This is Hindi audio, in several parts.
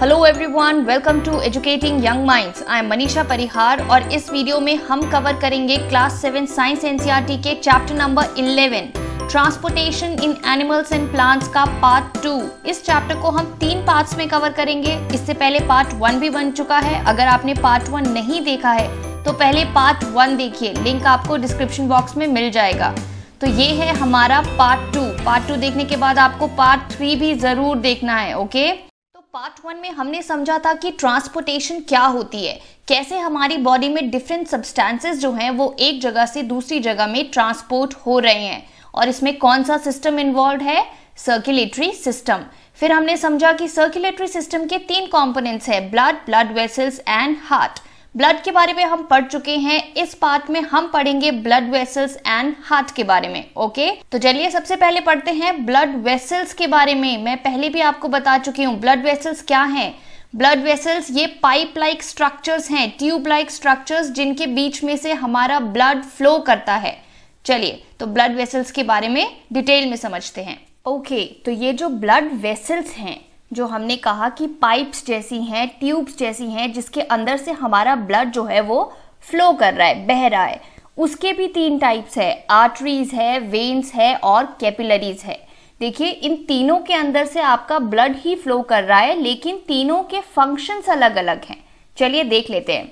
Hello everyone welcome to educating young minds I am Manisha Parihar और इस वीडियो में हम कवर करेंगे क्लास सेवन साइंस एनसीईआरटी के chapter number 11 transportation in animals and plants का पार्ट टू इस चैप्टर को हम तीन पार्ट्स में कवर करेंगे इससे पहले पार्ट वन भी बन चुका है अगर आपने पार्ट वन नहीं देखा है तो पहले पार्ट वन देखिए लिंक आपको डिस्क्रिप्शन बॉक्स में मिल जाएगा तो ये है हमारा पार्ट टू पार्ट टू देखने के बाद आपको पार्ट थ्री भी ज़रूर देखना है ओके पार्ट वन में हमने समझा था कि ट्रांसपोर्टेशन क्या होती है कैसे हमारी बॉडी में डिफरेंट सब्सटेंसेस जो हैं वो एक जगह से दूसरी जगह में ट्रांसपोर्ट हो रहे हैं और इसमें कौन सा सिस्टम इन्वॉल्व है सर्कुलेटरी सिस्टम फिर हमने समझा कि सर्कुलेटरी सिस्टम के तीन कॉम्पोनेंट्स हैं blood blood vessels and heart blood के बारे में हम पढ़ चुके हैं इस पार्ट में हम पढ़ेंगे ब्लड वेसल्स एंड हार्ट के बारे में ओके तो चलिए सबसे पहले पढ़ते हैं ब्लड वेसल्स के बारे में मैं पहले भी आपको बता चुकी हूँ ब्लड वेसल्स क्या है ब्लड वेसल्स ये पाइप लाइक स्ट्रक्चर्स हैं ट्यूब लाइक स्ट्रक्चर्स जिनके बीच में से हमारा ब्लड फ्लो करता है चलिए तो ब्लड वेसल्स के बारे में डिटेल में समझते हैं ओके okay, तो ये जो ब्लड वेसल्स हैं जो हमने कहा कि पाइप्स जैसी हैं ट्यूब्स जैसी हैं जिसके अंदर से हमारा ब्लड जो है वो फ्लो कर रहा है बह रहा है उसके भी तीन टाइप्स है आर्टरीज है वेन्स है और कैपिलरीज है देखिए इन तीनों के अंदर से आपका ब्लड ही फ्लो कर रहा है लेकिन तीनों के फंक्शंस अलग अलग हैं चलिए देख लेते हैं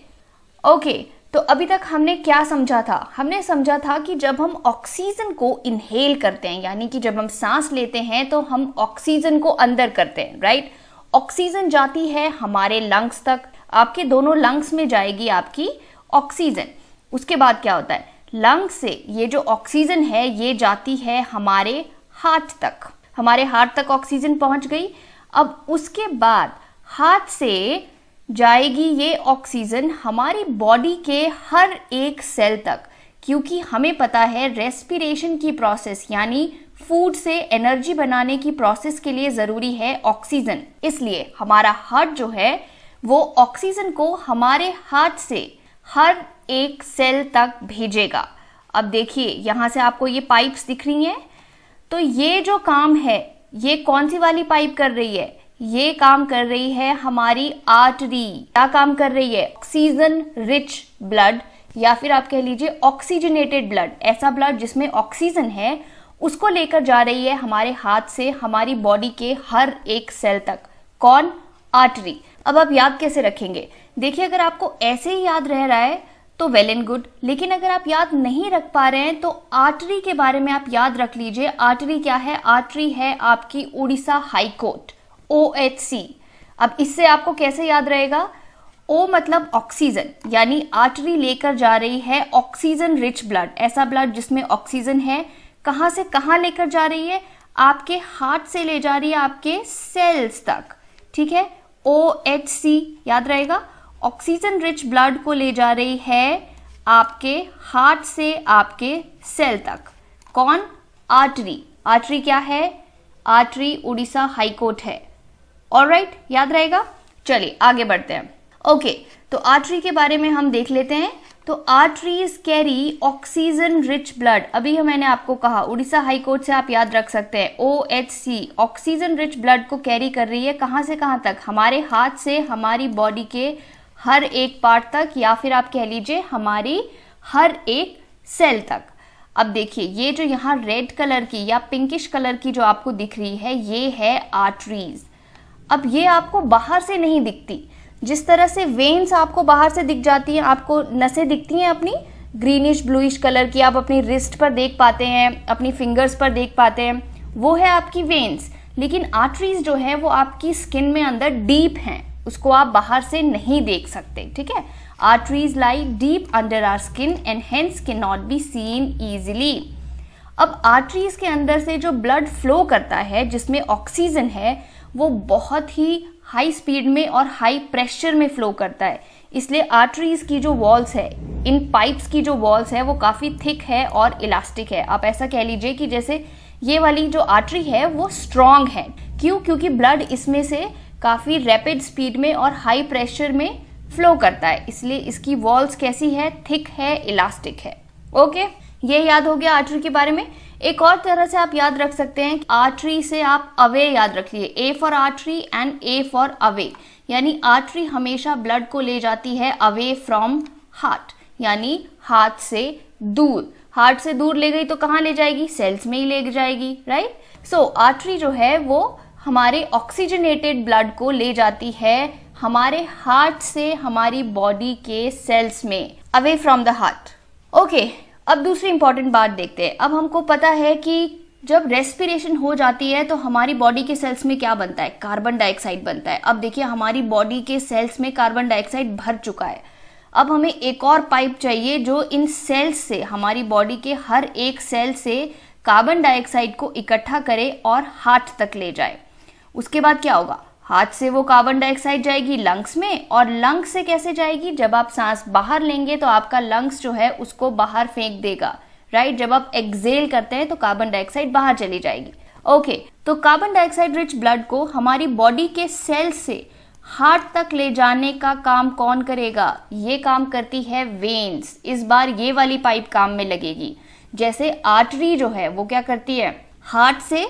ओके okay, तो अभी तक हमने क्या समझा था हमने समझा था कि जब हम ऑक्सीजन को इनहेल करते हैं यानी कि जब हम सांस लेते हैं तो हम ऑक्सीजन को अंदर करते हैं राइट ऑक्सीजन जाती है हमारे लंग्स तक आपके दोनों लंग्स में जाएगी आपकी ऑक्सीजन उसके बाद क्या होता है लंग से ये जो ऑक्सीजन है ये जाती है हमारे हार्ट तक हमारे हार्ट तक ऑक्सीजन पहुंच गई अब उसके बाद हाथ से जाएगी ये ऑक्सीजन हमारी बॉडी के हर एक सेल तक क्योंकि हमें पता है रेस्पिरेशन की प्रोसेस यानी फूड से एनर्जी बनाने की प्रोसेस के लिए ज़रूरी है ऑक्सीजन इसलिए हमारा हार्ट जो है वो ऑक्सीजन को हमारे हाथ से हर एक सेल तक भेजेगा अब देखिए यहाँ से आपको ये पाइप्स दिख रही हैं तो ये जो काम है ये कौन सी वाली पाइप कर रही है ये काम कर रही है हमारी आर्टरी क्या काम कर रही है ऑक्सीजन रिच ब्लड या फिर आप कह लीजिए ऑक्सीजनेटेड ब्लड ऐसा ब्लड जिसमें ऑक्सीजन है उसको लेकर जा रही है हमारे हाथ से हमारी बॉडी के हर एक सेल तक कौन आर्टरी अब आप याद कैसे रखेंगे देखिए अगर आपको ऐसे ही याद रह रहा है तो वेल एंड गुड लेकिन अगर आप याद नहीं रख पा रहे हैं तो आर्टरी के बारे में आप याद रख लीजिए आर्टरी क्या है आर्टरी है आपकी Orissa high court O H C अब इससे आपको कैसे याद रहेगा ओ मतलब ऑक्सीजन यानी आर्टरी लेकर जा रही है ऑक्सीजन रिच ब्लड ऐसा ब्लड जिसमें ऑक्सीजन है कहां से कहां लेकर जा रही है आपके हार्ट से ले जा रही है आपके सेल्स तक ठीक है ओ एच सी याद रहेगा ऑक्सीजन रिच ब्लड को ले जा रही है आपके हार्ट से आपके सेल तक कौन आर्टरी आर्टरी क्या है आर्टरी उड़ीसा हाईकोर्ट है और राइट याद रहेगा चलिए आगे बढ़ते हैं ओके तो आर्टरी के बारे में हम देख लेते हैं तो arteries carry oxygen rich blood अभी मैंने आपको कहा उड़ीसा हाई कोर्ट से आप याद रख सकते हैं O H C oxygen rich blood को कैरी कर रही है कहाँ से कहाँ तक हमारे हाथ से हमारी बॉडी के हर एक पार्ट तक या फिर आप कह लीजिए हमारी हर एक सेल तक अब देखिए ये जो यहाँ रेड कलर की या पिंकिश कलर की जो आपको दिख रही है ये है आर्टरीज़ अब ये आपको बाहर से नहीं दिखती जिस तरह से वेन्स आपको बाहर से दिख जाती हैं आपको नसें दिखती हैं अपनी ग्रीनिश ब्लूइश कलर की आप अपनी रिस्ट पर देख पाते हैं अपनी फिंगर्स पर देख पाते हैं वो है आपकी वेन्स लेकिन आर्टरीज जो है वो आपकी स्किन में अंदर डीप हैं उसको आप बाहर से नहीं देख सकते ठीक है arteries lie deep under our skin and hence can not be seen easily अब आर्टरीज के अंदर से जो ब्लड फ्लो करता है जिसमें ऑक्सीजन है वो बहुत ही हाई स्पीड में और हाई प्रेशर में फ्लो करता है इसलिए आर्टरीज की जो वॉल्स है इन पाइप्स की जो वॉल्स है वो काफ़ी थिक है और इलास्टिक है आप ऐसा कह लीजिए कि जैसे ये वाली जो आर्टरी है वो स्ट्रांग है क्यों क्योंकि ब्लड इसमें से काफ़ी रैपिड स्पीड में और हाई प्रेशर में फ्लो करता है इसलिए इसकी वॉल्स कैसी है थिक है इलास्टिक है ओके ये याद हो गया आर्टरी के बारे में एक और तरह से आप याद रख सकते हैं आर्टरी से आप अवे याद रखिए A for artery and A for away यानी आर्टरी हमेशा ब्लड को ले जाती है अवे फ्रॉम हार्ट यानी हाथ से दूर हार्ट से दूर ले गई तो कहाँ ले जाएगी सेल्स में ही ले जाएगी राइट सो आर्टरी जो है वो हमारे ऑक्सीजनेटेड ब्लड को ले जाती है हमारे हार्ट से हमारी बॉडी के सेल्स में away from the heart okay अब दूसरी इंपॉर्टेंट बात देखते हैं अब हमको पता है कि जब रेस्पिरेशन हो जाती है तो हमारी बॉडी के सेल्स में क्या बनता है कार्बन डाइऑक्साइड बनता है अब देखिए हमारी बॉडी के सेल्स में कार्बन डाइऑक्साइड भर चुका है अब हमें एक और पाइप चाहिए जो इन सेल्स से हमारी बॉडी के हर एक सेल से कार्बन डाइऑक्साइड को इकट्ठा करे और हार्ट तक ले जाए उसके बाद क्या होगा हाथ से वो कार्बन डाइऑक्साइड जाएगी लंग्स में और लंग्स से कैसे जाएगी जब आप सांस बाहर लेंगे तो आपका लंग्स जो है उसको बाहर फेंक देगा राइट जब आप एक्सेल करते हैं तो कार्बन डाइऑक्साइड बाहर चली जाएगी ओके okay, तो कार्बन डाइऑक्साइड रिच ब्लड को हमारी बॉडी के सेल से हार्ट तक ले जाने का काम कौन करेगा ये काम करती है वेन्स इस बार ये वाली पाइप काम में लगेगी जैसे आर्टरी जो है वो क्या करती है हार्ट से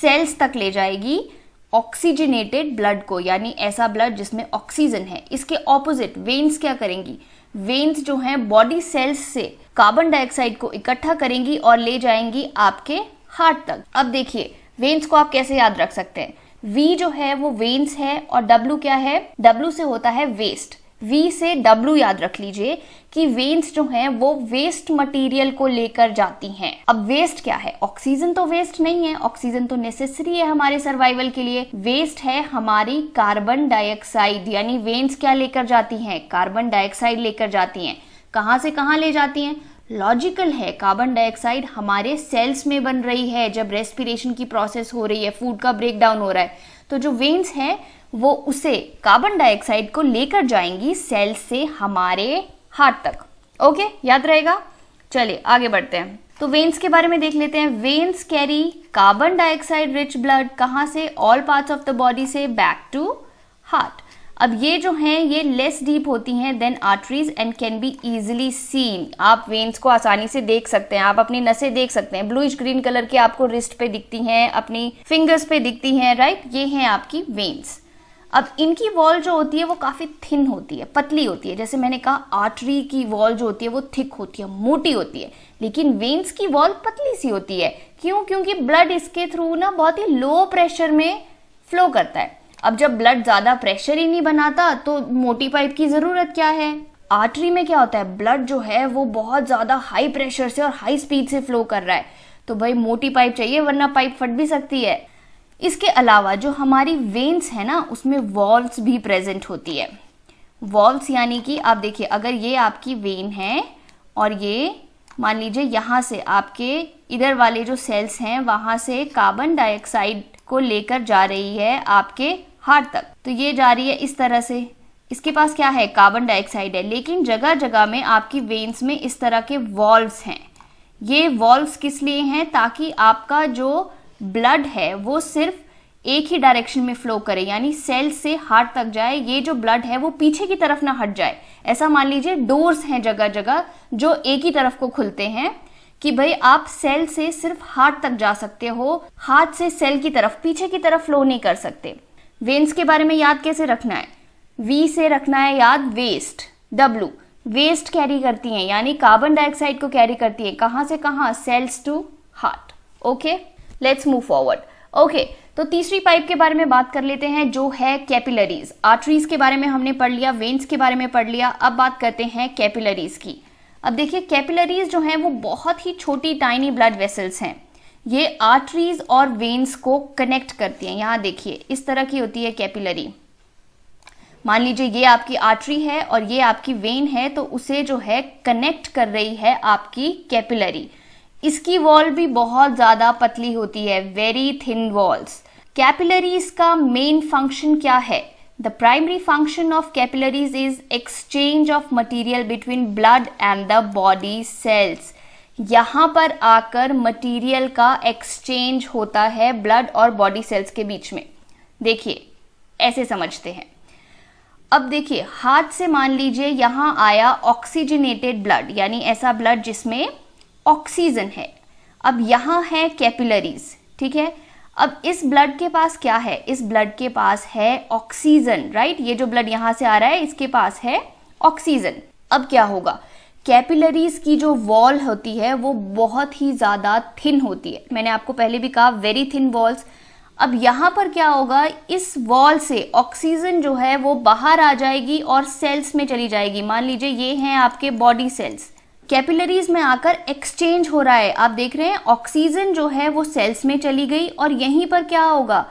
सेल्स तक ले जाएगी ऑक्सीजनेटेड ब्लड को यानी ऐसा ब्लड जिसमें ऑक्सीजन है इसके ऑपोजिट वेन्स क्या करेंगी वेन्स जो हैं बॉडी सेल्स से कार्बन डाइऑक्साइड को इकट्ठा करेंगी और ले जाएंगी आपके हार्ट तक अब देखिए वेन्स को आप कैसे याद रख सकते हैं वी जो है वो वेन्स है और डब्ल्यू क्या है डब्ल्यू से होता है वेस्ट वी से डब्ल्यू याद रख लीजिए कि वेन्स जो हैं वो वेस्ट मटेरियल को लेकर जाती हैं अब वेस्ट क्या है ऑक्सीजन तो वेस्ट नहीं है ऑक्सीजन तो नेसेसरी है हमारे सर्वाइवल के लिए वेस्ट है हमारी कार्बन डाइऑक्साइड यानी वेन्स क्या लेकर जाती हैं कार्बन डाइऑक्साइड लेकर जाती हैं कहाँ से कहाँ ले जाती हैं लॉजिकल है कार्बन डाइऑक्साइड हमारे सेल्स में बन रही है जब रेस्पिरेशन की प्रोसेस हो रही है फूड का ब्रेक डाउन हो रहा है तो जो वेन्स है वो उसे कार्बन डाइऑक्साइड को लेकर जाएंगी सेल से हमारे हार्ट तक ओके याद रहेगा चलिए आगे बढ़ते हैं तो वेन्स के बारे में देख लेते हैं veins carry carbon dioxide rich blood कहाँ से all parts of the body से बैक टू हार्ट अब ये जो हैं ये लेस डीप होती हैं than arteries and can be easily seen आप वेन्स को आसानी से देख सकते हैं आप अपनी नसें देख सकते हैं ब्लूइश ग्रीन कलर के आपको रिस्ट पे दिखती हैं अपनी फिंगर्स पे दिखती हैं राइट ये हैं आपकी वेन्स अब इनकी वॉल जो होती है वो काफ़ी थिन होती है पतली होती है जैसे मैंने कहा आर्टरी की वॉल जो होती है वो थिक होती है मोटी होती है लेकिन वेन्स की वॉल पतली सी होती है क्यों क्योंकि ब्लड इसके थ्रू ना बहुत ही लो प्रेशर में फ्लो करता है अब जब ब्लड ज़्यादा प्रेशर ही नहीं बनाता तो मोटी पाइप की ज़रूरत क्या है आर्टरी में क्या होता है ब्लड जो है वो बहुत ज़्यादा हाई प्रेशर से और हाई स्पीड से फ्लो कर रहा है तो भाई मोटी पाइप चाहिए वरना पाइप फट भी सकती है इसके अलावा जो हमारी वेन्स है ना उसमें वॉल्स भी प्रेजेंट होती है वॉल्स यानी कि आप देखिए अगर ये आपकी वेन है और ये मान लीजिए यहाँ से आपके इधर वाले जो सेल्स हैं वहाँ से कार्बन डाइऑक्साइड को लेकर जा रही है आपके हार्ट तक तो ये जा रही है इस तरह से इसके पास क्या है कार्बन डाइऑक्साइड है लेकिन जगह जगह में आपकी वेन्स में इस तरह के वॉल्व हैं ये वॉल्व्स किस लिए हैं ताकि आपका जो ब्लड है वो सिर्फ एक ही डायरेक्शन में फ्लो करे यानी सेल से हार्ट तक जाए ये जो ब्लड है वो पीछे की तरफ ना हट जाए ऐसा मान लीजिए डोर्स हैं जगह जगह जो एक ही तरफ को खुलते हैं कि भाई आप सेल से सिर्फ हार्ट तक जा सकते हो हार्ट से सेल की तरफ पीछे की तरफ फ्लो नहीं कर सकते वेन्स के बारे में याद कैसे रखना है वी से रखना है याद वेस्ट डब्लू वेस्ट कैरी करती हैं यानी कार्बन डाइऑक्साइड को कैरी करती है कहां से कहां cells to heart okay let's move forward okay तो तीसरी पाइप के बारे में बात कर लेते हैं जो है कैपिलरीज आर्टरीज के बारे में हमने पढ़ लिया वेन्स के बारे में पढ़ लिया अब बात करते हैं कैपिलरीज की अब देखिए कैपिलरीज जो हैं वो बहुत ही छोटी टाइनी ब्लड वेसल्स हैं ये आर्टरीज और वेन्स को कनेक्ट करती हैं यहाँ देखिए इस तरह की होती है कैपिलरी मान लीजिए ये आपकी आर्टरी है और ये आपकी वेन है तो उसे जो है कनेक्ट कर रही है आपकी कैपिलरी इसकी वॉल भी बहुत ज़्यादा पतली होती है वेरी थिन वॉल्स कैपिलरीज का मेन फंक्शन क्या है the primary function of capillaries is exchange of material between blood and the body cells यहाँ पर आकर मटीरियल का एक्सचेंज होता है ब्लड और बॉडी सेल्स के बीच में देखिए ऐसे समझते हैं अब देखिए हाथ से मान लीजिए यहाँ आया ऑक्सीजनेटेड ब्लड यानी ऐसा ब्लड जिसमें ऑक्सीजन है अब यहाँ है कैपिलरीज ठीक है अब इस ब्लड के पास क्या है इस ब्लड के पास है ऑक्सीजन राइट ये जो ब्लड यहाँ से आ रहा है इसके पास है ऑक्सीजन अब क्या होगा कैपिलरीज की जो वॉल होती है वो बहुत ही ज़्यादा थिन होती है मैंने आपको पहले भी कहा वेरी थिन वॉल्स अब यहाँ पर क्या होगा इस वॉल से ऑक्सीजन जो है वो बाहर आ जाएगी और सेल्स में चली जाएगी मान लीजिए ये हैं आपके बॉडी सेल्स कैपिलरीज में आकर एक्सचेंज हो रहा है आप देख रहे हैं ऑक्सीजन जो है वो सेल्स में चली गई और यहीं पर क्या होगा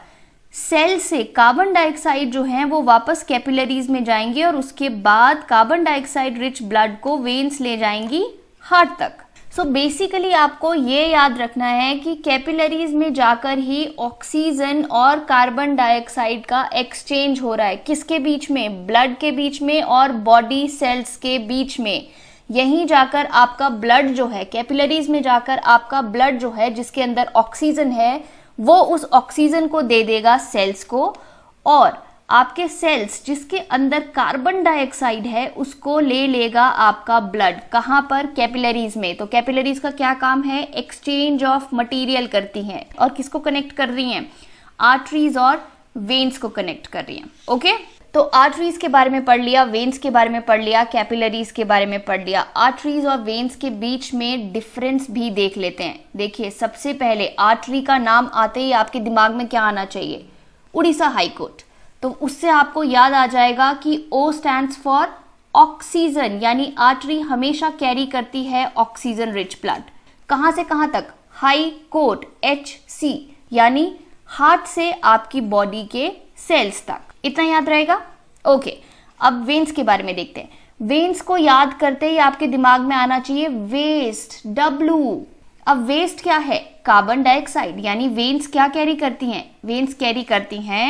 सेल से कार्बन डाइऑक्साइड जो है वो वापस कैपिलरीज में जाएंगे और उसके बाद कार्बन डाइऑक्साइड रिच ब्लड को वेन्स ले जाएंगी हार्ट तक सो so बेसिकली आपको ये याद रखना है कि कैपिलरीज में जाकर ही ऑक्सीजन और कार्बन डाइऑक्साइड का एक्सचेंज हो रहा है किसके बीच में ब्लड के बीच में और बॉडी सेल्स के बीच में यहीं जाकर आपका ब्लड जो है कैपिलरीज में जाकर आपका ब्लड जो है जिसके अंदर ऑक्सीजन है वो उस ऑक्सीजन को दे देगा सेल्स को और आपके सेल्स जिसके अंदर कार्बन डाइऑक्साइड है उसको ले लेगा आपका ब्लड कहाँ पर कैपिलरीज में तो कैपिलरीज का क्या काम है एक्सचेंज ऑफ मटेरियल करती हैं और किसको कनेक्ट कर रही हैं आर्टरीज और वेन्स को कनेक्ट कर रही हैं ओके okay? तो आर्टरीज के बारे में पढ़ लिया वेन्स के बारे में पढ़ लिया कैपिलरीज के बारे में पढ़ लिया आर्टरीज और वेन्स के बीच में डिफरेंस भी देख लेते हैं देखिए सबसे पहले आर्टरी का नाम आते ही आपके दिमाग में क्या आना चाहिए उड़ीसा हाईकोर्ट तो उससे आपको याद आ जाएगा कि ओ स्टैंड फॉर ऑक्सीजन यानी आर्टरी हमेशा कैरी करती है ऑक्सीजन रिच ब्लड कहां से कहां तक हाई कोर्ट एच सी यानी हार्ट से आपकी बॉडी के सेल्स तक इतना याद रहेगा ओके अब वेन्स के बारे में देखते हैं वेन्स को याद करते ही आपके दिमाग में आना चाहिए वेस्ट डब्लू अब वेस्ट क्या है कार्बन डाइऑक्साइड यानी वेन्स क्या कैरी करती हैं वेन्स कैरी करती हैं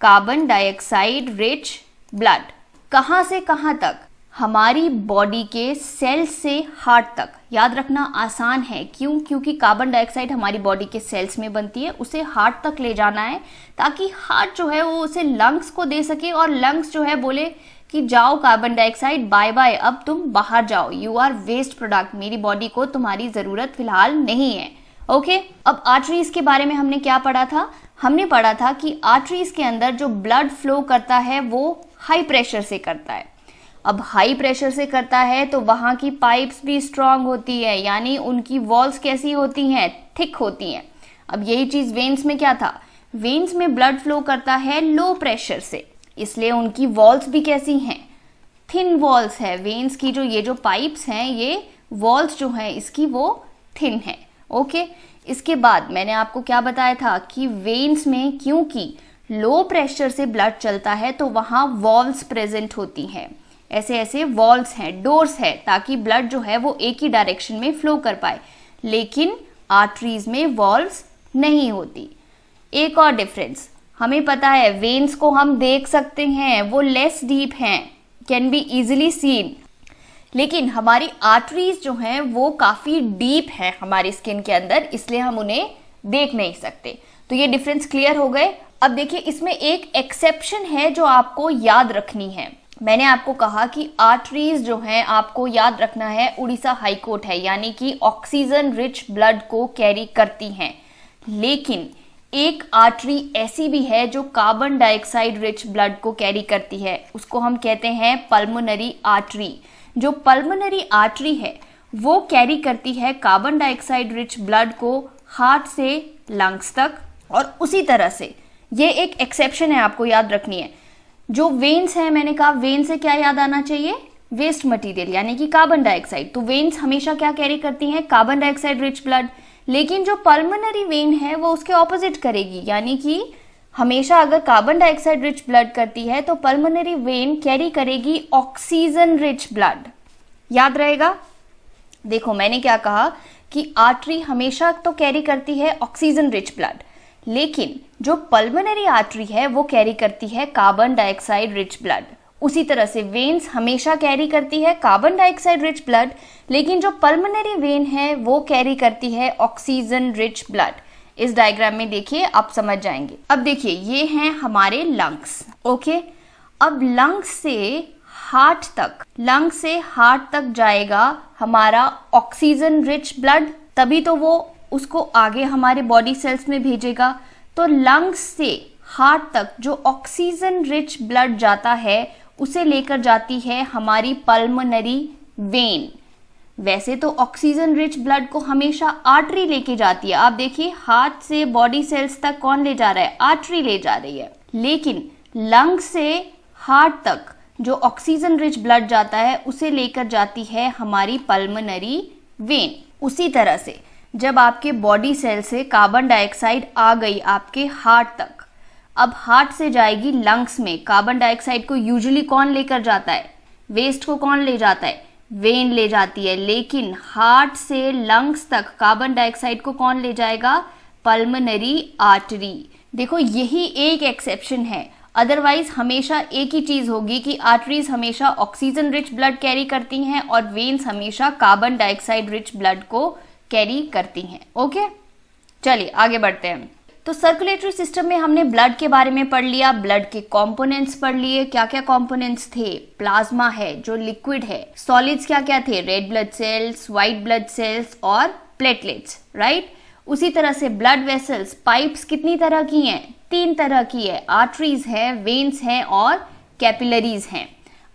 कार्बन डाइऑक्साइड रिच ब्लड कहां से कहां तक हमारी बॉडी के सेल से हार्ट तक याद रखना आसान है क्यों क्योंकि कार्बन डाइऑक्साइड हमारी बॉडी के सेल्स में बनती है उसे हार्ट तक ले जाना है ताकि हार्ट जो है वो उसे लंग्स को दे सके और लंग्स जो है बोले कि जाओ कार्बन डाइऑक्साइड बाय बाय अब तुम बाहर जाओ यू आर वेस्ट प्रोडक्ट मेरी बॉडी को तुम्हारी ज़रूरत फिलहाल नहीं है ओके okay? अब आर्टरीज के बारे में हमने क्या पढ़ा था हमने पढ़ा था कि आर्टरीज के अंदर जो ब्लड फ्लो करता है वो हाई प्रेशर से करता है अब हाई प्रेशर से करता है तो वहाँ की पाइप्स भी स्ट्रांग होती है यानी उनकी वॉल्स कैसी होती हैं थिक होती हैं अब यही चीज़ वेन्स में क्या था वेन्स में ब्लड फ्लो करता है लो प्रेशर से इसलिए उनकी वॉल्स भी कैसी हैं थिन वॉल्स है वेन्स की जो ये जो पाइप्स हैं ये वॉल्स जो हैं इसकी वो थिन है ओके इसके बाद मैंने आपको क्या बताया था कि वेन्स में क्योंकि लो प्रेशर से ब्लड चलता है तो वहाँ वॉल्स प्रेजेंट होती हैं ऐसे ऐसे वॉल्स हैं डोर्स है ताकि ब्लड जो है वो एक ही डायरेक्शन में फ्लो कर पाए लेकिन आर्टरीज में वॉल्स नहीं होती एक और डिफरेंस हमें पता है वेन्स को हम देख सकते हैं वो लेस डीप हैं कैन बी इजिली सीन लेकिन हमारी आर्टरीज जो हैं वो काफ़ी डीप है हमारी स्किन के अंदर इसलिए हम उन्हें देख नहीं सकते तो ये डिफरेंस क्लियर हो गए अब देखिए इसमें एक एक्सेप्शन है जो आपको याद रखनी है मैंने आपको कहा कि आर्टरीज जो हैं आपको याद रखना है उड़ीसा हाईकोर्ट है यानी कि ऑक्सीजन रिच ब्लड को कैरी करती हैं लेकिन एक आर्टरी ऐसी भी है जो कार्बन डाइऑक्साइड रिच ब्लड को कैरी करती है उसको हम कहते हैं पल्मोनरी आर्टरी जो पल्मोनरी आर्टरी है वो कैरी करती है कार्बन डाइऑक्साइड रिच ब्लड को हार्ट से लंग्स तक और उसी तरह से ये एक एक्सेप्शन है आपको याद रखनी है जो वेन्स है मैंने कहा वेन्स से क्या याद आना चाहिए वेस्ट मटेरियल यानी कि कार्बन डाइऑक्साइड तो वेन्स हमेशा क्या कैरी करती हैं कार्बन डाइऑक्साइड रिच ब्लड लेकिन जो पल्मोनरी वेन है वो उसके ऑपोजिट करेगी यानी कि हमेशा अगर कार्बन डाइऑक्साइड रिच ब्लड करती है तो पल्मोनरी वेन कैरी करेगी ऑक्सीजन रिच ब्लड याद रहेगा देखो मैंने क्या कहा कि आर्टरी हमेशा तो कैरी करती है ऑक्सीजन रिच ब्लड लेकिन जो पल्मोनरी आर्टरी है वो कैरी करती है कार्बन डाइऑक्साइड रिच ब्लड उसी तरह से वेन्स हमेशा कैरी करती है कार्बन डाइऑक्साइड रिच ब्लड लेकिन जो पल्मोनरी वेन है वो कैरी करती है ऑक्सीजन रिच ब्लड इस डायग्राम में देखिए आप समझ जाएंगे अब देखिए ये हैं हमारे लंग्स ओके अब लंग्स से हार्ट तक लंग से हार्ट तक जाएगा हमारा ऑक्सीजन रिच ब्लड तभी तो वो उसको आगे हमारे बॉडी सेल्स में भेजेगा तो लंग्स से हार्ट तक जो ऑक्सीजन रिच ब्लड जाता है उसे लेकर जाती है हमारी पल्मोनरी वेन वैसे तो ऑक्सीजन रिच ब्लड को हमेशा आर्टरी लेके जाती है आप देखिए हार्ट से बॉडी सेल्स तक कौन ले जा रहा है आर्टरी ले जा रही है लेकिन लंग से हार्ट तक जो ऑक्सीजन रिच ब्लड जाता है उसे लेकर जाती है हमारी पल्मोनरी वेन उसी तरह से जब आपके बॉडी सेल से कार्बन डाइऑक्साइड आ गई आपके हार्ट तक अब हार्ट से जाएगी लंग्स में कार्बन डाइऑक्साइड को यूजुअली कौन लेकर जाता है वेस्ट को कौन ले जाता है वेन ले जाती है लेकिन हार्ट से लंग्स तक कार्बन डाइऑक्साइड को कौन ले जाएगा पल्मनरी आर्टरी देखो यही एक एक्सेप्शन है अदरवाइज हमेशा एक ही चीज होगी कि आर्टरीज हमेशा ऑक्सीजन रिच ब्लड कैरी करती हैं और वेन्स हमेशा कार्बन डाइऑक्साइड रिच ब्लड को कैरी करती हैं ओके चलिए आगे बढ़ते हैं तो सर्कुलेटरी सिस्टम में हमने ब्लड के बारे में पढ़ लिया ब्लड के कंपोनेंट्स पढ़ लिए क्या क्या कंपोनेंट्स थे प्लाज्मा है जो लिक्विड है सॉलिड्स क्या क्या थे red blood cells white blood cells और प्लेटलेट्स राइट उसी तरह से ब्लड वेसल्स पाइप्स कितनी तरह की हैं तीन तरह की है आर्टरीज है वेन्स है और कैपिलरीज हैं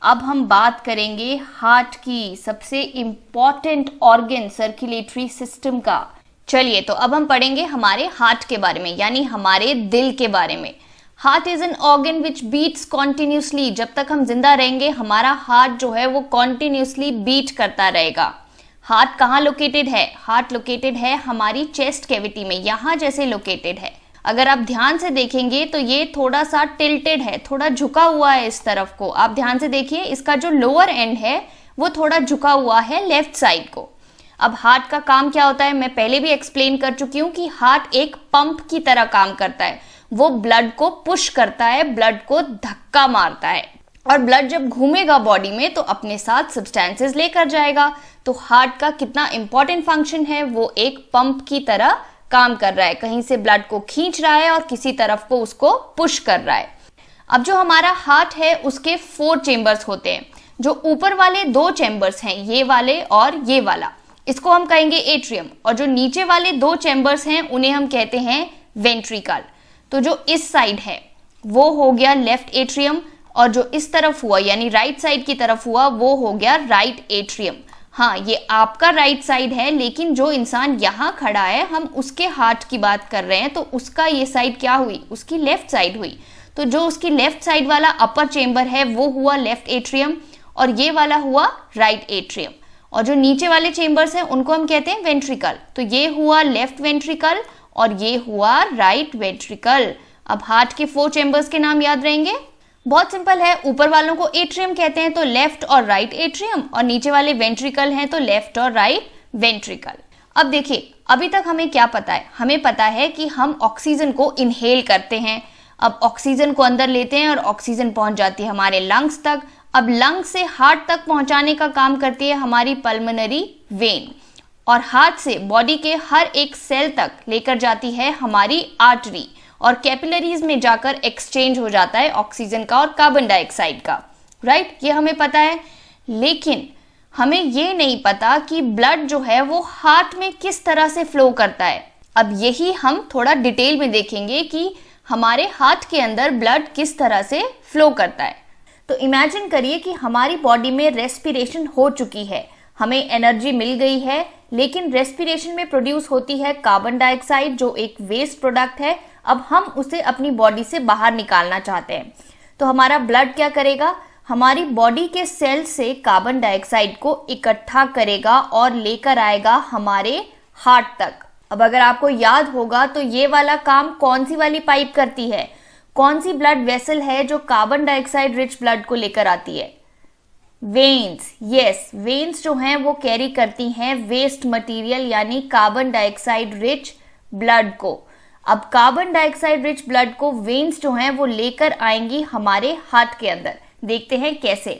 अब हम बात करेंगे हार्ट की सबसे इम्पॉर्टेंट ऑर्गेन सर्कुलेटरी सिस्टम का चलिए तो अब हम पढ़ेंगे हमारे हार्ट के बारे में यानी हमारे दिल के बारे में heart is an organ which beats continuously जब तक हम जिंदा रहेंगे हमारा हार्ट जो है वो कॉन्टिन्यूसली बीट करता रहेगा हार्ट कहाँ लोकेटेड है हार्ट लोकेटेड है हमारी चेस्ट कैविटी में यहाँ जैसे लोकेटेड है अगर आप ध्यान से देखेंगे तो ये थोड़ा सा टिल्टेड है थोड़ा झुका हुआ है इस तरफ को आप ध्यान से देखिए इसका जो लोअर एंड है वो थोड़ा झुका हुआ है लेफ्ट साइड को अब हार्ट का काम क्या होता है मैं पहले भी एक्सप्लेन कर चुकी हूँ कि हार्ट एक पंप की तरह काम करता है वो ब्लड को पुश करता है ब्लड को धक्का मारता है और ब्लड जब घूमेगा बॉडी में तो अपने साथ सब्सटेंसेस लेकर जाएगा तो हार्ट का कितना इंपॉर्टेंट फंक्शन है वो एक पंप की तरह काम कर रहा है कहीं से ब्लड को खींच रहा है और किसी तरफ को उसको पुश कर रहा है अब जो हमारा हार्ट है उसके फोर चेंबर्स होते हैं जो ऊपर वाले दो चैम्बर्स हैं ये वाले और ये वाला इसको हम कहेंगे एट्रियम और जो नीचे वाले दो चैम्बर्स हैं उन्हें हम कहते हैं वेंट्रिकल तो जो इस साइड है वो हो गया लेफ्ट एट्रियम और जो इस तरफ हुआ यानी राइट साइड की तरफ हुआ वो हो गया राइट एट्रियम हाँ ये आपका राइट साइड है लेकिन जो इंसान यहाँ खड़ा है हम उसके हार्ट की बात कर रहे हैं तो उसका ये साइड क्या हुई उसकी लेफ्ट साइड हुई तो जो उसकी लेफ्ट साइड वाला अपर चेम्बर है वो हुआ लेफ्ट एट्रियम और ये वाला हुआ राइट right एट्रियम और जो नीचे वाले चेम्बर्स हैं उनको हम कहते हैं वेंट्रिकल तो ये हुआ लेफ्ट वेंट्रिकल और ये हुआ राइट right वेंट्रिकल अब हार्ट के फोर चेम्बर्स के नाम याद रहेंगे बहुत सिंपल है ऊपर वालों को एट्रियम कहते हैं तो लेफ्ट और राइट एट्रियम और नीचे वाले वेंट्रिकल हैं तो लेफ्ट और राइट वेंट्रिकल अब देखिए अभी तक हमें क्या पता है हमें पता है कि हम ऑक्सीजन को इनहेल करते हैं अब ऑक्सीजन को अंदर लेते हैं और ऑक्सीजन पहुंच जाती है हमारे लंग्स तक अब लंग से हार्ट तक पहुंचाने का काम करती है हमारी पल्मनरी वेन और हार्ट से बॉडी के हर एक सेल तक लेकर जाती है हमारी आर्टरी और कैपिलरीज में जाकर एक्सचेंज हो जाता है ऑक्सीजन का और कार्बन डाइऑक्साइड का राइट right? ये हमें पता है लेकिन हमें ये नहीं पता कि ब्लड जो है वो हार्ट में किस तरह से फ्लो करता है अब यही हम थोड़ा डिटेल में देखेंगे कि हमारे हार्ट के अंदर ब्लड किस तरह से फ्लो करता है तो इमेजिन करिए कि हमारी बॉडी में रेस्पिरेशन हो चुकी है हमें एनर्जी मिल गई है लेकिन रेस्पिरेशन में प्रोड्यूस होती है कार्बन डाइऑक्साइड जो एक वेस्ट प्रोडक्ट है अब हम उसे अपनी बॉडी से बाहर निकालना चाहते हैं तो हमारा ब्लड क्या करेगा हमारी बॉडी के सेल से कार्बन डाइऑक्साइड को इकट्ठा करेगा और लेकर आएगा हमारे हार्ट तक अब अगर आपको याद होगा तो ये वाला काम कौन सी वाली पाइप करती है कौन सी ब्लड वेसल है जो कार्बन डाइऑक्साइड रिच ब्लड को लेकर आती है वेन्स यस वेन्स जो हैं वो कैरी करती हैं वेस्ट मटेरियल यानी कार्बन डाइऑक्साइड रिच ब्लड को अब कार्बन डाइऑक्साइड रिच ब्लड को वेन्स जो हैं वो लेकर आएंगी हमारे हाथ के अंदर देखते हैं कैसे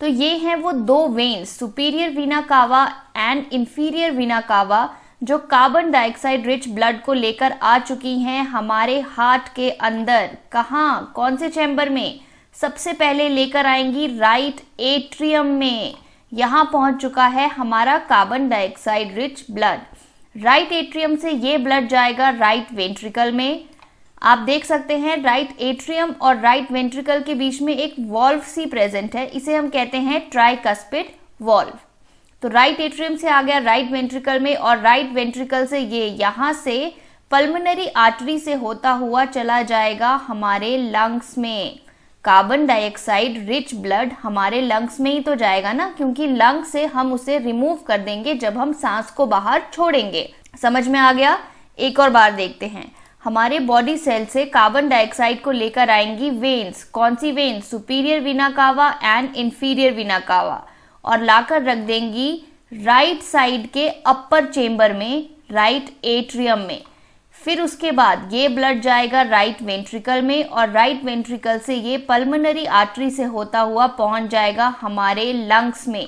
तो ये हैं वो दो वेन्स सुपीरियर वीना कावा एंड इंफीरियर वीना कावा जो कार्बन डाइऑक्साइड रिच ब्लड को लेकर आ चुकी हैं हमारे हार्ट के अंदर कहाँ कौन से चैम्बर में सबसे पहले लेकर आएंगी राइट एट्रियम में यहाँ पहुंच चुका है हमारा carbon dioxide rich blood right atrium से ये ब्लड जाएगा राइट वेंट्रिकल में आप देख सकते हैं राइट एट्रियम और राइट वेंट्रिकल के बीच में एक वॉल्व सी प्रेजेंट है इसे हम कहते हैं ट्राइकस्पिड वॉल्व तो राइट एट्रियम से आ गया राइट वेंट्रिकल में और राइट वेंट्रिकल से ये यहां से पल्मनरी आर्टरी से होता हुआ चला जाएगा हमारे लंग्स में कार्बन डाइऑक्साइड रिच ब्लड हमारे लंग्स में ही तो जाएगा ना क्योंकि लंग से हम उसे रिमूव कर देंगे जब हम सांस को बाहर छोड़ेंगे समझ में आ गया एक और बार देखते हैं हमारे बॉडी सेल से कार्बन डाइऑक्साइड को लेकर आएंगी वेन्स कौन सी वेन्स सुपीरियर बिना कावा एंड इन्फीरियर बिना कावा और लाकर रख देंगी राइट साइड के अपर चेम्बर में राइट एट्रियम में फिर उसके बाद ये ब्लड जाएगा राइट वेंट्रिकल में और राइट वेंट्रिकल से ये पल्मोनरी आर्टरी से होता हुआ पहुंच जाएगा हमारे लंग्स में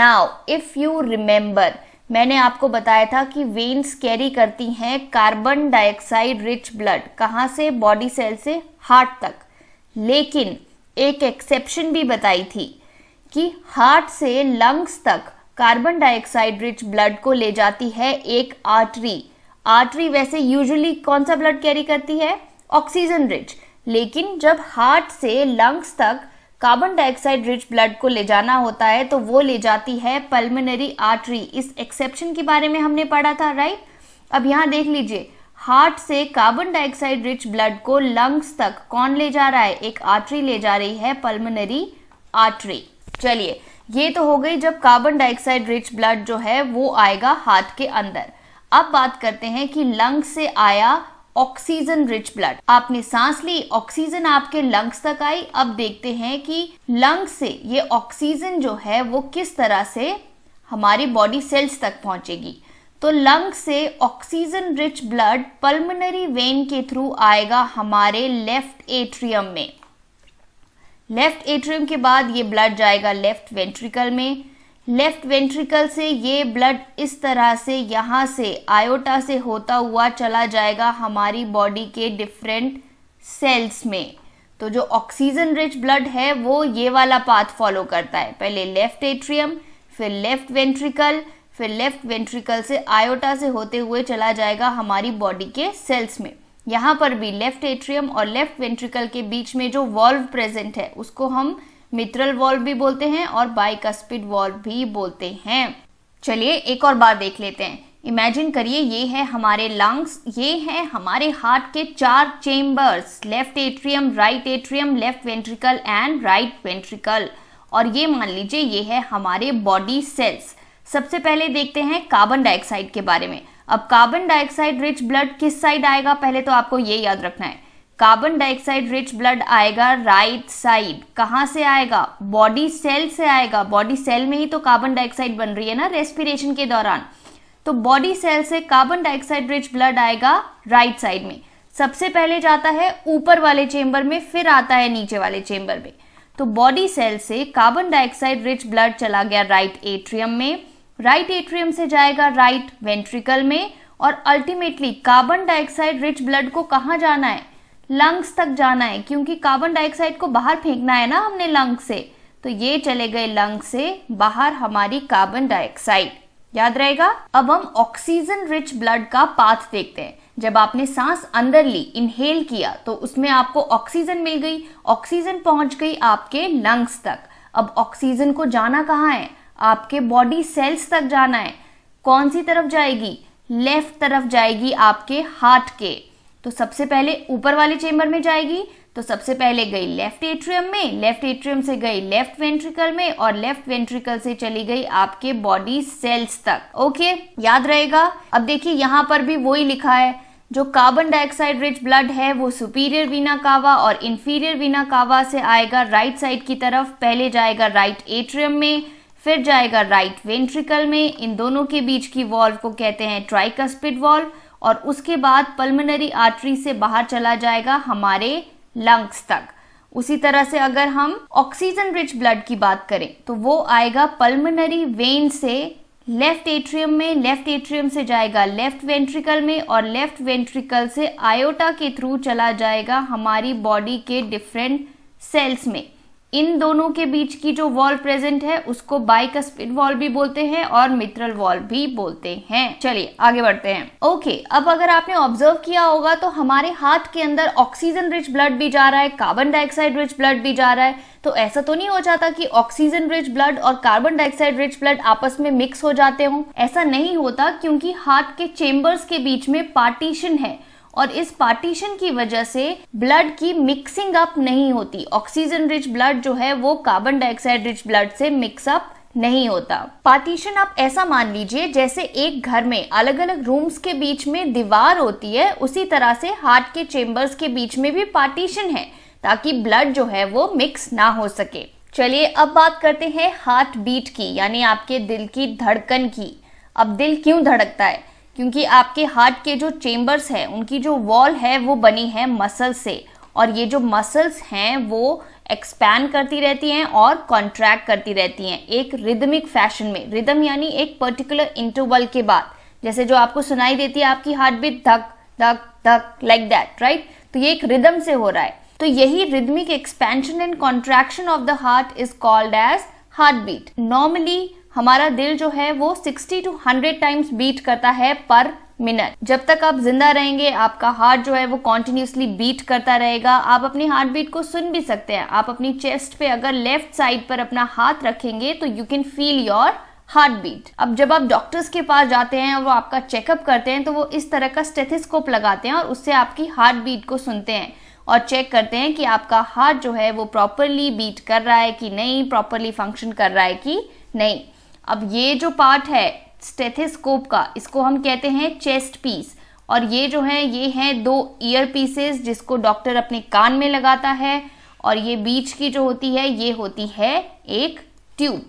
नाउ इफ यू रिमेंबर मैंने आपको बताया था कि वेन्स कैरी करती हैं कार्बन डाइऑक्साइड रिच ब्लड कहाँ से बॉडी सेल से हार्ट तक लेकिन एक एक्सेप्शन भी बताई थी कि हार्ट से लंग्स तक कार्बन डाइऑक्साइड रिच ब्लड को ले जाती है एक आर्टरी आर्टरी वैसे यूजुअली कौन सा ब्लड कैरी करती है ऑक्सीजन रिच लेकिन जब हार्ट से लंग्स तक कार्बन डाइऑक्साइड रिच ब्लड को ले जाना होता है तो वो ले जाती है पल्मोनरी आर्टरी इस एक्सेप्शन के बारे में हमने पढ़ा था राइट अब यहाँ देख लीजिए हार्ट से कार्बन डाइऑक्साइड रिच ब्लड को लंग्स तक कौन ले जा रहा है एक आर्टरी ले जा रही है पल्मनरी आर्टरी चलिए ये तो हो गई जब कार्बन डाइऑक्साइड रिच ब्लड जो है वो आएगा हार्ट के अंदर अब बात करते हैं कि लंग्स से आया ऑक्सीजन रिच ब्लड आपने सांस ली ऑक्सीजन आपके लंग्स तक आई अब देखते हैं कि लंग्स से ये ऑक्सीजन जो है वो किस तरह से हमारी बॉडी सेल्स तक पहुंचेगी तो लंग से oxygen rich blood pulmonary vein के थ्रू आएगा हमारे लेफ्ट एट्रियम में लेफ्ट एट्रियम के बाद ये ब्लड जाएगा लेफ्ट वेंट्रिकल में लेफ्ट वेंट्रिकल से ये ब्लड इस तरह से यहाँ से आयोटा से होता हुआ चला जाएगा हमारी बॉडी के डिफरेंट सेल्स में तो जो ऑक्सीजन रिच ब्लड है वो ये वाला पाथ फॉलो करता है पहले लेफ्ट एट्रियम फिर लेफ्ट वेंट्रिकल फिर लेफ्ट वेंट्रिकल से आयोटा से होते हुए चला जाएगा हमारी बॉडी के सेल्स में यहाँ पर भी लेफ्ट एट्रियम और लेफ्ट वेंट्रिकल के बीच में जो वॉल्व प्रेजेंट है उसको हम मित्रल वॉल्व भी बोलते हैं और बाइकस्पिड वॉल्व भी बोलते हैं चलिए एक और बार देख लेते हैं इमेजिन करिए ये है हमारे लंग्स ये है हमारे हार्ट के चार chambers left atrium right atrium left ventricle and right ventricle और ये मान लीजिए ये है हमारे बॉडी सेल्स सबसे पहले देखते हैं कार्बन डाइऑक्साइड के बारे में अब कार्बन डाइऑक्साइड रिच ब्लड किस साइड आएगा पहले तो आपको ये याद रखना है कार्बन डाइऑक्साइड रिच ब्लड आएगा राइट साइड कहाँ से आएगा बॉडी सेल से आएगा बॉडी सेल में ही तो कार्बन डाइऑक्साइड बन रही है ना रेस्पिरेशन के दौरान तो बॉडी सेल से कार्बन डाइऑक्साइड रिच ब्लड आएगा राइट साइड में सबसे पहले जाता है ऊपर वाले चेम्बर में फिर आता है नीचे वाले चेम्बर में तो बॉडी सेल से कार्बन डाइऑक्साइड रिच ब्लड चला गया राइट एट्रियम में राइट एट्रियम से जाएगा राइट वेंट्रिकल में और ultimately carbon dioxide rich blood को कहाँ जाना है लंग्स तक जाना है क्योंकि कार्बन डाइऑक्साइड को बाहर फेंकना है ना हमने लंग से तो ये चले गए लंग से बाहर हमारी कार्बन डाइऑक्साइड याद रहेगा अब हम ऑक्सीजन रिच ब्लड का पाथ देखते हैं जब आपने सांस अंदर ली इनहेल किया तो उसमें आपको ऑक्सीजन मिल गई ऑक्सीजन पहुंच गई आपके लंग्स तक अब ऑक्सीजन को जाना कहाँ है आपके बॉडी सेल्स तक जाना है कौन सी तरफ जाएगी लेफ्ट तरफ जाएगी आपके हार्ट के तो सबसे पहले ऊपर वाले चेम्बर में जाएगी तो सबसे पहले गई लेफ्ट एट्रियम में लेफ्ट एट्रियम से गई लेफ्ट वेंट्रिकल में और लेफ्ट वेंट्रिकल से चली गई आपके बॉडी सेल्स तक ओके याद रहेगा अब देखिए यहाँ पर भी वही लिखा है जो कार्बन डाइऑक्साइड रिच ब्लड है वो सुपीरियर वीना कावा और इन्फीरियर वीना कावा से आएगा राइट साइड की तरफ पहले जाएगा राइट एट्रियम में फिर जाएगा राइट वेंट्रिकल में इन दोनों के बीच की वॉल्व को कहते हैं ट्राइकस्पिड वॉल्व और उसके बाद पल्मनरी आर्टरी से बाहर चला जाएगा हमारे लंग्स तक उसी तरह से अगर हम ऑक्सीजन रिच ब्लड की बात करें तो वो आएगा पल्मोनरी वेन से लेफ्ट एट्रियम में लेफ्ट एट्रियम से जाएगा लेफ्ट वेंट्रिकल में और लेफ्ट वेंट्रिकल से आयोटा के थ्रू चला जाएगा हमारी बॉडी के डिफरेंट सेल्स में इन दोनों के बीच की जो वॉल प्रेजेंट है उसको बाइकस्पिन वॉल भी बोलते हैं और मित्रल वॉल भी बोलते हैं चलिए आगे बढ़ते हैं ओके अब अगर आपने ऑब्जर्व किया होगा तो हमारे हाथ के अंदर ऑक्सीजन रिच ब्लड भी जा रहा है कार्बन डाइऑक्साइड रिच ब्लड भी जा रहा है तो ऐसा तो नहीं हो जाता कि ऑक्सीजन रिच ब्लड और कार्बन डाइऑक्साइड रिच ब्लड आपस में मिक्स हो जाते हो ऐसा नहीं होता क्योंकि हार्ट के चेम्बर्स के बीच में पार्टीशन है और इस पार्टीशन की वजह से ब्लड की मिक्सिंग अप नहीं होती ऑक्सीजन रिच ब्लड जो है वो कार्बन डाइऑक्साइड रिच ब्लड से मिक्सअप नहीं होता पार्टीशन आप ऐसा मान लीजिए जैसे एक घर में अलग अलग रूम्स के बीच में दीवार होती है उसी तरह से हार्ट के चेम्बर्स के बीच में भी पार्टीशन है ताकि ब्लड जो है वो मिक्स ना हो सके चलिए अब बात करते हैं हार्ट बीट की यानी आपके दिल की धड़कन की अब दिल क्यों धड़कता है क्योंकि आपके हार्ट के जो चेम्बर्स हैं उनकी जो वॉल है वो बनी है मसल से और ये जो मसल्स हैं वो एक्सपैंड करती रहती हैं और कॉन्ट्रैक्ट करती रहती हैं एक रिदमिक फैशन में रिदम यानी एक पर्टिकुलर इंटरवल के बाद जैसे जो आपको सुनाई देती है आपकी हार्ट बीट धक धक धक लाइक दैट राइट तो ये एक रिदम से हो रहा है तो यही rhythmic expansion and contraction of the heart is called as heart beat normally हमारा दिल जो है वो 60 टू 100 टाइम्स बीट करता है पर मिनट जब तक आप जिंदा रहेंगे आपका हार्ट जो है वो कॉन्टिन्यूसली बीट करता रहेगा आप अपनी हार्ट बीट को सुन भी सकते हैं आप अपनी चेस्ट पे अगर लेफ्ट साइड पर अपना हाथ रखेंगे तो you can feel your heart beat अब जब आप डॉक्टर्स के पास जाते हैं और वो आपका चेकअप करते हैं तो वो इस तरह का स्टेथिस्कोप लगाते हैं और उससे आपकी हार्ट बीट को सुनते हैं और चेक करते हैं कि आपका हार्ट जो है वो प्रॉपरली बीट कर रहा है कि नहीं प्रॉपरली फंक्शन कर रहा है कि नहीं अब ये जो पार्ट है स्टेथेस्कोप का इसको हम कहते हैं चेस्ट पीस और ये जो है ये है दो ईयर पीसेस जिसको डॉक्टर अपने कान में लगाता है और ये बीच की जो होती है ये होती है एक ट्यूब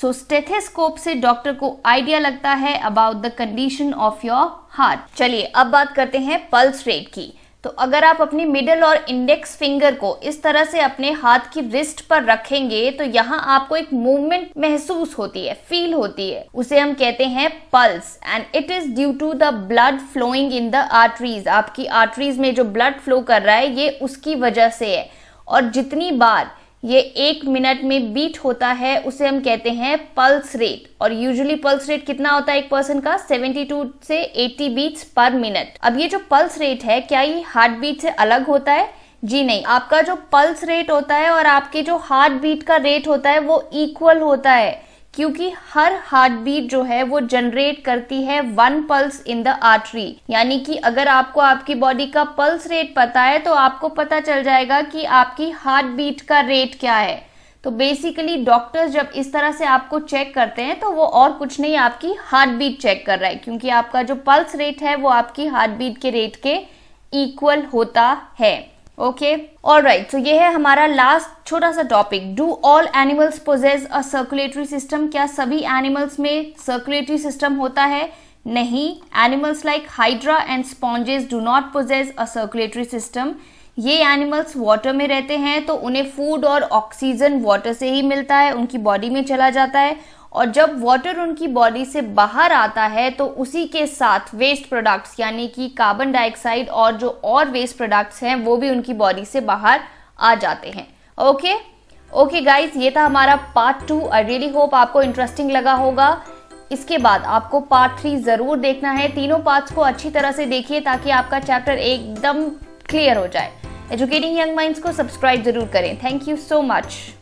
सो स्टेथेस्कोप से डॉक्टर को आइडिया लगता है about the condition of your heart चलिए अब बात करते हैं पल्स रेट की तो अगर आप अपनी मिडल और इंडेक्स फिंगर को इस तरह से अपने हाथ की रिस्ट पर रखेंगे तो यहाँ आपको एक मूवमेंट महसूस होती है फील होती है उसे हम कहते हैं pulse and it is due to the blood flowing in the arteries आपकी आर्टरीज में जो ब्लड फ्लो कर रहा है ये उसकी वजह से है और जितनी बार ये एक मिनट में बीट होता है उसे हम कहते हैं पल्स रेट और यूजुअली पल्स रेट कितना होता है एक पर्सन का 72 से 80 बीट्स पर मिनट अब ये जो पल्स रेट है क्या ये हार्ट बीट से अलग होता है जी नहीं आपका जो पल्स रेट होता है और आपके जो हार्ट बीट का रेट होता है वो इक्वल होता है क्योंकि हर हार्ट बीट जो है वो जनरेट करती है one pulse in the artery यानी कि अगर आपको आपकी बॉडी का पल्स रेट पता है तो आपको पता चल जाएगा कि आपकी हार्ट बीट का रेट क्या है तो बेसिकली डॉक्टर्स जब इस तरह से आपको चेक करते हैं तो वो और कुछ नहीं आपकी हार्ट बीट चेक कर रहा है क्योंकि आपका जो पल्स रेट है वो आपकी हार्ट बीट के रेट के इक्वल होता है ओके ऑल राइट तो ये है हमारा लास्ट छोटा सा topic do all animals possess a circulatory system क्या सभी एनिमल्स में सर्कुलेटरी सिस्टम होता है नहीं animals like hydra and sponges do not possess a circulatory system ये एनिमल्स वाटर में रहते हैं तो उन्हें फूड और ऑक्सीजन वाटर से ही मिलता है उनकी बॉडी में चला जाता है और जब वाटर उनकी बॉडी से बाहर आता है तो उसी के साथ वेस्ट प्रोडक्ट्स यानी कि कार्बन डाइऑक्साइड और जो और वेस्ट प्रोडक्ट्स हैं वो भी उनकी बॉडी से बाहर आ जाते हैं ओके ओके गाइज ये था हमारा part two I really hope आपको इंटरेस्टिंग लगा होगा इसके बाद आपको पार्ट थ्री ज़रूर देखना है तीनों पार्ट्स को अच्छी तरह से देखिए ताकि आपका चैप्टर एकदम क्लियर हो जाए एजुकेटिंग यंग माइंड्स को सब्सक्राइब जरूर करें थैंक यू सो मच